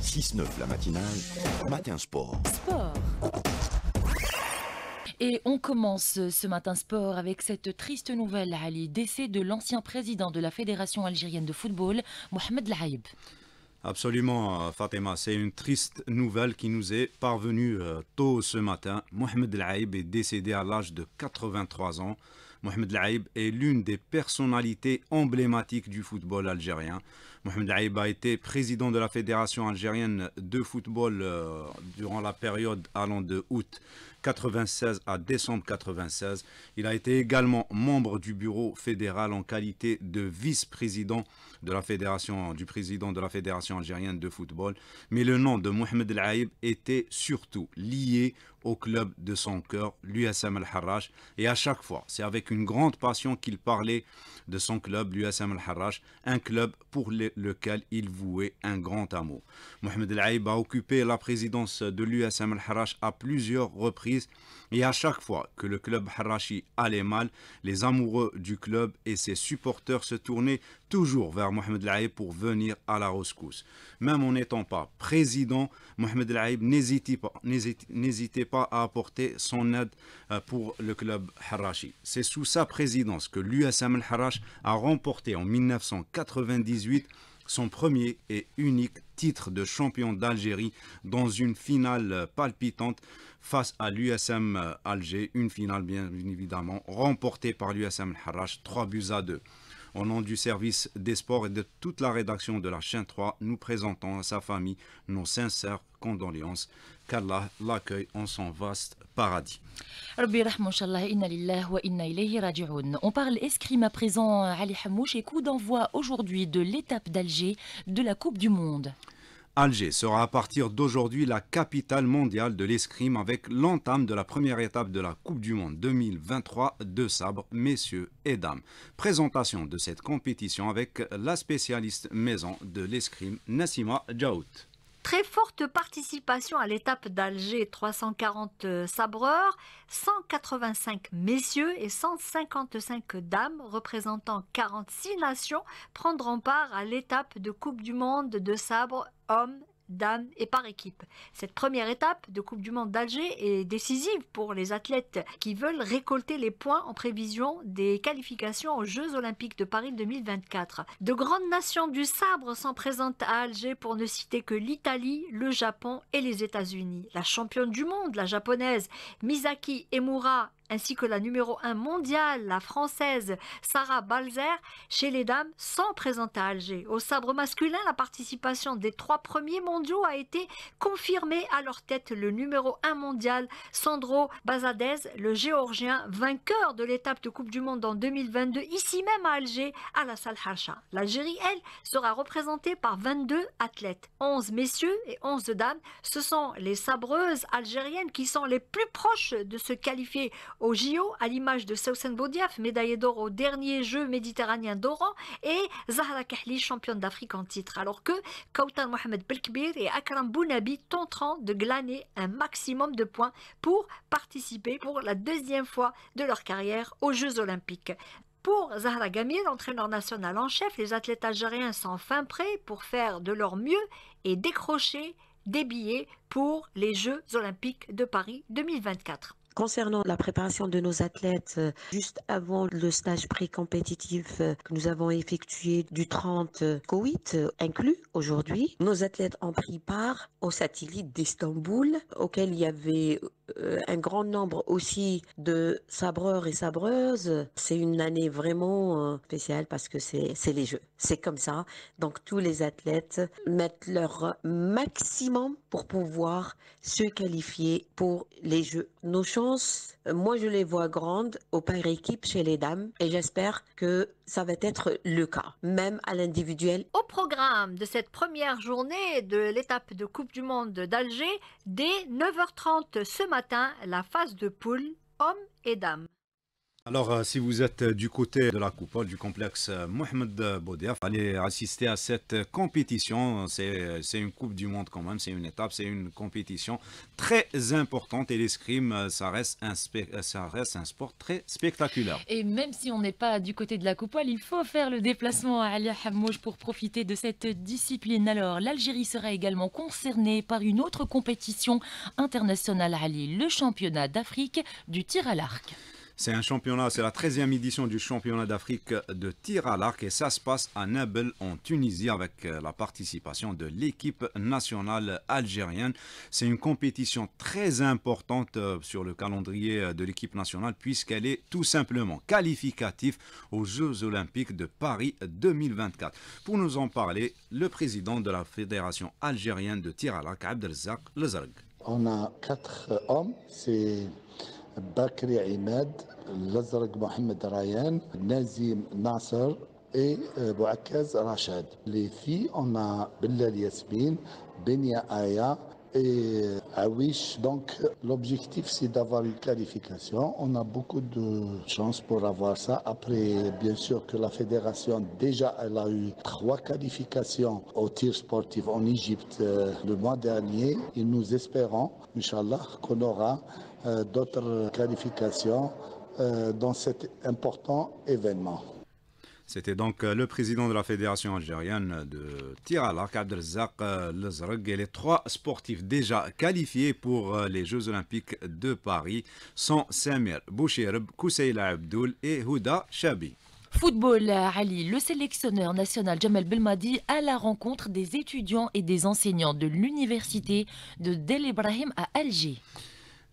6-9 la matinale, matin sport. Sport et on commence ce matin sport avec cette triste nouvelle, Ali, décès de l'ancien président de la Fédération algérienne de football, Mohamed Lahib. Absolument, euh, Fatima. C'est une triste nouvelle qui nous est parvenue euh, tôt ce matin. Mohamed Lahib est décédé à l'âge de 83 ans Mohamed Laïb est l'une des personnalités emblématiques du football algérien. Mohamed Laïb a été président de la Fédération algérienne de football euh, durant la période allant de août 96 à décembre 96. Il a été également membre du bureau fédéral en qualité de vice-président de la fédération du président de la fédération algérienne de football. Mais le nom de Mohamed Laïb était surtout lié au club de son cœur, l'USM Al-Harrach. Et à chaque fois, c'est avec une grande passion qu'il parlait de son club, l'USM Al-Harrach, un club pour lequel il vouait un grand amour. Mohamed El aïb a occupé la présidence de l'USM Al-Harrach à plusieurs reprises. Et à chaque fois que le club Harrachi allait mal, les amoureux du club et ses supporters se tournaient toujours vers Mohamed El pour venir à la rescousse. Même en n'étant pas président, Mohamed El n'hésitait pas, pas, à apporter son aide euh, pour le club Harachi. C'est sous sa présidence que l'USM El Harash a remporté en 1998 son premier et unique titre de champion d'Algérie dans une finale palpitante face à l'USM Alger, une finale bien évidemment remportée par l'USM El harash 3 buts à 2. Au nom du service des sports et de toute la rédaction de la chaîne 3, nous présentons à sa famille nos sincères condoléances. Qu'Allah l'accueille en son vaste paradis. On parle escrime à présent, Ali Hamouche, et coup d'envoi aujourd'hui de l'étape d'Alger de la Coupe du Monde. Alger sera à partir d'aujourd'hui la capitale mondiale de l'escrime avec l'entame de la première étape de la Coupe du Monde 2023 de sabre, messieurs et dames. Présentation de cette compétition avec la spécialiste maison de l'escrime Nassima Jaout. Très forte participation à l'étape d'Alger, 340 euh, sabreurs, 185 messieurs et 155 dames représentant 46 nations prendront part à l'étape de Coupe du Monde de sabre hommes dames et par équipe. Cette première étape de Coupe du Monde d'Alger est décisive pour les athlètes qui veulent récolter les points en prévision des qualifications aux Jeux Olympiques de Paris 2024. De grandes nations du sabre s'en présentent à Alger pour ne citer que l'Italie, le Japon et les États-Unis. La championne du monde, la japonaise Misaki Emura ainsi que la numéro 1 mondiale, la française Sarah Balzer, chez les dames sont présentées à Alger. Au sabre masculin, la participation des trois premiers mondiaux a été confirmée à leur tête le numéro 1 mondial Sandro Bazadez, le géorgien vainqueur de l'étape de Coupe du Monde en 2022, ici même à Alger, à la Salle Hacha. L'Algérie, elle, sera représentée par 22 athlètes, 11 messieurs et 11 dames. Ce sont les sabreuses algériennes qui sont les plus proches de se qualifier au JO, à l'image de Soussen Bodiaf, médaillé d'or au dernier jeu méditerranéen d'Oran, et Zahra Kahli, championne d'Afrique en titre. Alors que Kautan Mohamed Belkbir et Akram Bounabi tenteront de glaner un maximum de points pour participer pour la deuxième fois de leur carrière aux Jeux Olympiques. Pour Zahra Gamir, entraîneur national en chef, les athlètes algériens sont enfin prêts pour faire de leur mieux et décrocher des billets pour les Jeux olympiques de Paris 2024. Concernant la préparation de nos athlètes, euh, juste avant le stage pré-compétitif euh, que nous avons effectué du 30 euh, au inclus aujourd'hui, nos athlètes ont pris part au satellite d'Istanbul auquel il y avait euh, un grand nombre aussi de sabreurs et sabreuses. C'est une année vraiment euh, spéciale parce que c'est les Jeux. C'est comme ça. Donc tous les athlètes mettent leur maximum pour pouvoir se qualifier pour les Jeux. Nos chances, euh, moi je les vois grandes au pari équipe chez les dames et j'espère que ça va être le cas, même à l'individuel. Au programme de cette première journée de l'étape de Coupe du Monde d'Alger, dès 9h30 ce matin, atteint la phase de poule homme et dames. Alors, euh, si vous êtes euh, du côté de la coupole du complexe euh, Mohamed Boudiaf, allez assister à cette compétition. C'est une Coupe du Monde quand même, c'est une étape, c'est une compétition très importante. Et l'escrime, ça, reste un ça reste un sport très spectaculaire. Et même si on n'est pas du côté de la coupole, il faut faire le déplacement à Ali Hammouj pour profiter de cette discipline. Alors, l'Algérie sera également concernée par une autre compétition internationale, Ali, le championnat d'Afrique du tir à l'arc. C'est un championnat, c'est la 13e édition du championnat d'Afrique de tir à l'arc et ça se passe à Nebel en Tunisie avec euh, la participation de l'équipe nationale algérienne. C'est une compétition très importante euh, sur le calendrier euh, de l'équipe nationale puisqu'elle est tout simplement qualificative aux Jeux Olympiques de Paris 2024. Pour nous en parler, le président de la Fédération algérienne de tir à l'arc, Abdelzak Lezarg. On a quatre hommes, c'est Bakri Imad, Lazreg Mohamed Rayan, Nazim Nasser et euh, Bouakaz Rachad. Les filles, on a Yasmin, Benia Aya, et euh, Awish. Donc, l'objectif, c'est d'avoir une qualification. On a beaucoup de chance pour avoir ça. Après, bien sûr que la fédération, déjà, elle a eu trois qualifications au tir sportif en Égypte euh, le mois dernier. Et nous espérons, inshallah, qu'on aura euh, d'autres qualifications euh, dans cet important événement. C'était donc euh, le président de la Fédération algérienne de tir à Abdelzak et les trois sportifs déjà qualifiés pour les Jeux Olympiques de Paris sont Samir Bouchirb, Kousseila Abdoul et Houda Chabi. Football, Ali, le sélectionneur national Jamel Belmadi à la rencontre des étudiants et des enseignants de l'université de Del Ibrahim à Alger.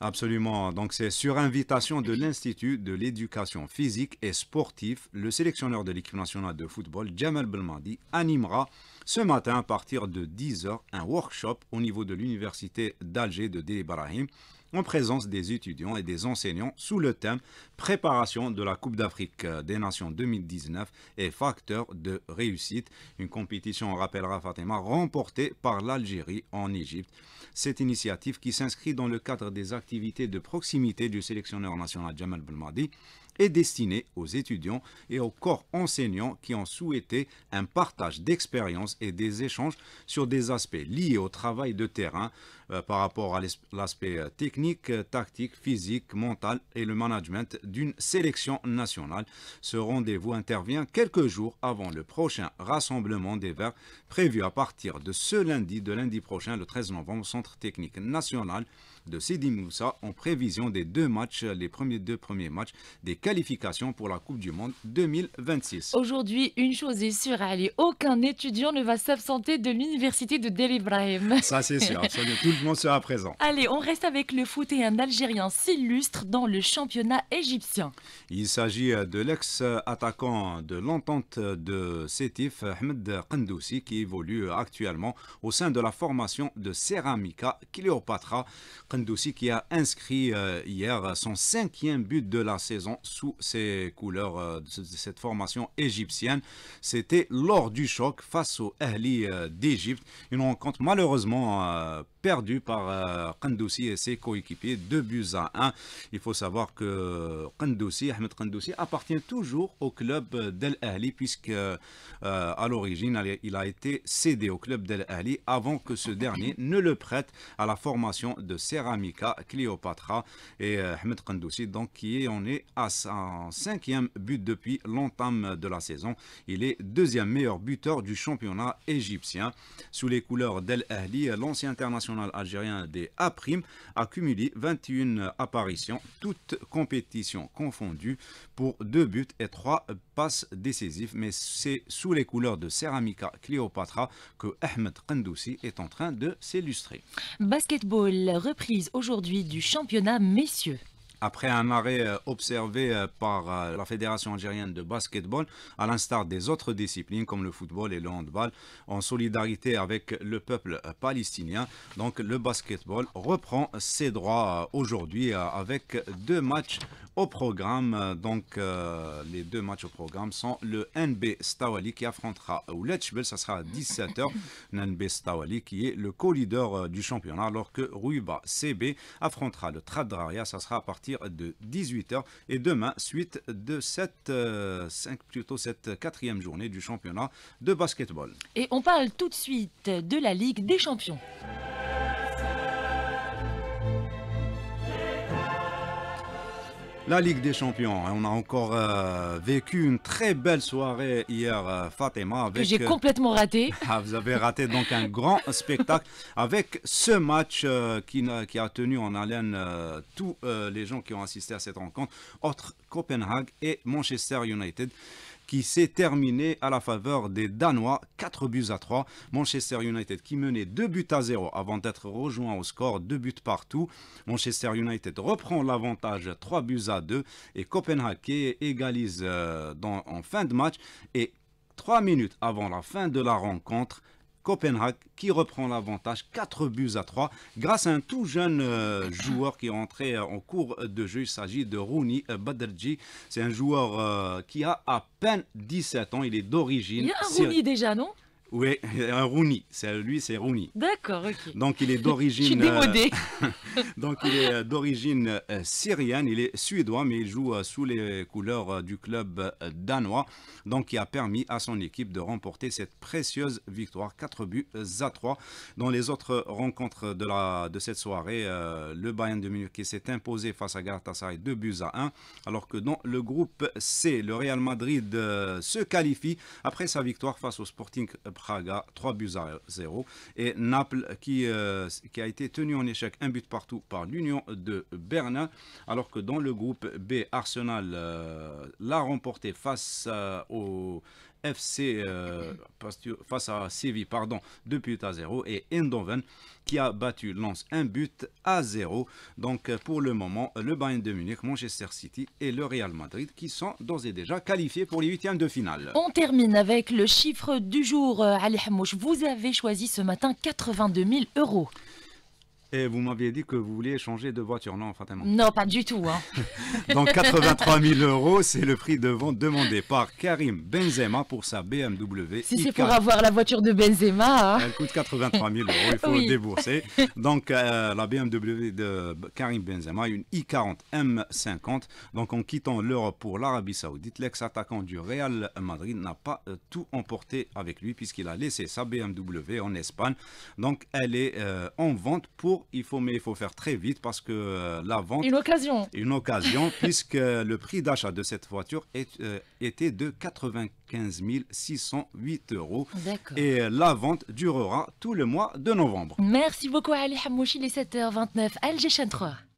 Absolument. Donc c'est sur invitation de l'Institut de l'éducation physique et sportive, le sélectionneur de l'équipe nationale de football, Jamal Belmadi, animera ce matin à partir de 10h un workshop au niveau de l'université d'Alger de Ibrahim en présence des étudiants et des enseignants sous le thème « Préparation de la Coupe d'Afrique des Nations 2019 et facteur de réussite ». Une compétition, on rappellera Fatima, remportée par l'Algérie en Égypte. Cette initiative qui s'inscrit dans le cadre des activités de proximité du sélectionneur national Jamal Belmadi est destiné aux étudiants et aux corps enseignants qui ont souhaité un partage d'expériences et des échanges sur des aspects liés au travail de terrain euh, par rapport à l'aspect euh, technique, euh, tactique, physique, mental et le management d'une sélection nationale. Ce rendez-vous intervient quelques jours avant le prochain rassemblement des Verts prévu à partir de ce lundi, de lundi prochain, le 13 novembre, Centre Technique National de Sidi Moussa en prévision des deux matchs, les premiers deux premiers matchs des qualifications pour la Coupe du Monde 2026. Aujourd'hui, une chose est sûre, aucun étudiant ne va s'absenter de l'université de Delhi Ibrahim. Ça c'est sûr, tout le monde sera présent. Allez, on reste avec le foot et un Algérien s'illustre dans le championnat égyptien. Il s'agit de l'ex-attaquant de l'entente de Sétif, Ahmed Kandousi, qui évolue actuellement au sein de la formation de Ceramica Cléopatra. Kandoussi qui a inscrit euh, hier son cinquième but de la saison sous ses couleurs euh, de cette formation égyptienne. C'était lors du choc face au Ahli euh, d'Égypte. Une rencontre malheureusement perdue par Khandoussi et ses coéquipiers, deux buts à un. Il faut savoir que Khandoussi, Ahmed Khandoussi appartient toujours au club d'El Ahli puisque à l'origine il a été cédé au club d'El Ahli avant que ce dernier ne le prête à la formation de Serge Céramica, Cleopatra et euh, Ahmed Kandoussi, donc qui est, on est à son cinquième but depuis l'entame de la saison. Il est deuxième meilleur buteur du championnat égyptien. Sous les couleurs d'El Ahly, l'ancien international algérien des A' a cumulé 21 apparitions, toutes compétitions confondues, pour deux buts et trois passes décisives. Mais c'est sous les couleurs de Ceramica cleopatra que Ahmed Kandoussi est en train de s'illustrer. Basketball repris aujourd'hui du championnat messieurs après un arrêt euh, observé euh, par euh, la Fédération algérienne de basketball, à l'instar des autres disciplines comme le football et le handball, en solidarité avec le peuple palestinien. Donc le basketball reprend ses droits aujourd'hui avec deux matchs au programme. Donc les deux matchs au programme sont le NB Stawali qui affrontera Ouletchbel. ça sera à 17h. NB Stawali qui est le co-leader du championnat alors que Ruiba CB affrontera le Tradraria, ça sera à partir de 18h. Et demain, suite de cette, euh, plutôt cette quatrième journée du championnat de basketball. Et on parle tout de suite de la Ligue des Champions. La Ligue des Champions, hein, on a encore euh, vécu une très belle soirée hier, euh, Fatima. que j'ai euh, complètement raté. Ah, vous avez raté donc un grand spectacle avec ce match qui, qui, a tenu en haleine tous les gens qui ont assisté à cette rencontre entre Copenhague et Manchester United qui s'est terminé à la faveur des Danois, 4 buts à 3. Manchester United qui menait 2 buts à 0 avant d'être rejoint au score, 2 buts partout. Manchester United reprend l'avantage, 3 buts à 2 et Copenhague égalise euh, dans, en fin de match et 3 minutes avant la fin de la rencontre, Copenhague qui reprend l'avantage 4 buts à 3 grâce à un tout jeune euh, joueur qui est entré euh, en cours de jeu. Il s'agit de Rooney euh, Baderji. C'est un joueur qui a à peine 17 ans. Il est d'origine. Il y a un Rooney déjà, non oui, un Rooney. Lui, c'est Rooney. D'accord, ok. Donc, il est d'origine. Je suis démodé. Euh, donc, il est euh, d'origine euh, syrienne. Il est suédois, mais il joue sous les couleurs du club danois. Donc, il a permis à son équipe de remporter cette précieuse victoire, 4 buts à 3. Dans les autres rencontres de, la, de cette soirée, le Bayern de Munich s'est imposé face à Galatasaray 2 buts à 1. Alors que dans le groupe C, le Real Madrid se qualifie après sa victoire face au Sporting Haga 3 buts à 0. Et Naples qui, euh, qui a été tenu en échec, un but partout par l'Union de Berna. Alors que dans le groupe B, Arsenal euh, l'a remporté face euh, au FC euh, face à Séville pardon, 2 buts à 0 et Endoven qui a battu lance un but à 0. Donc euh, pour le moment, le Bayern de Munich, Manchester City et le Real Madrid qui sont d'ores et déjà qualifiés pour les huitièmes de finale. On termine avec le chiffre du jour, euh, Ali Hamouch, Vous avez choisi ce matin 82 000 euros. Et vous m'aviez dit que vous vouliez changer de voiture, non, Fatima Non, pas du tout. Donc 83 000 euros, c'est le prix de vente demandé par Karim Benzema pour sa BMW. Si c'est pour avoir la voiture de Benzema. Hein. Elle coûte 83 000 euros, il faut débourser. Donc euh, la BMW de Karim Benzema, une i40 M50. Donc en quittant l'Europe pour l'Arabie Saoudite, l'ex-attaquant du Real Madrid n'a pas euh, tout emporté avec lui puisqu'il a laissé sa BMW en Espagne. Donc elle est euh, en vente pour il faut, mais il faut faire très vite parce que euh, la vente... Une occasion. Une occasion, puisque le prix d'achat de cette voiture est, euh, était de 95 608 euros. Et euh, la vente durera tout le mois de novembre. Merci beaucoup Ali Hamouchi, les 7h29, Alger 3.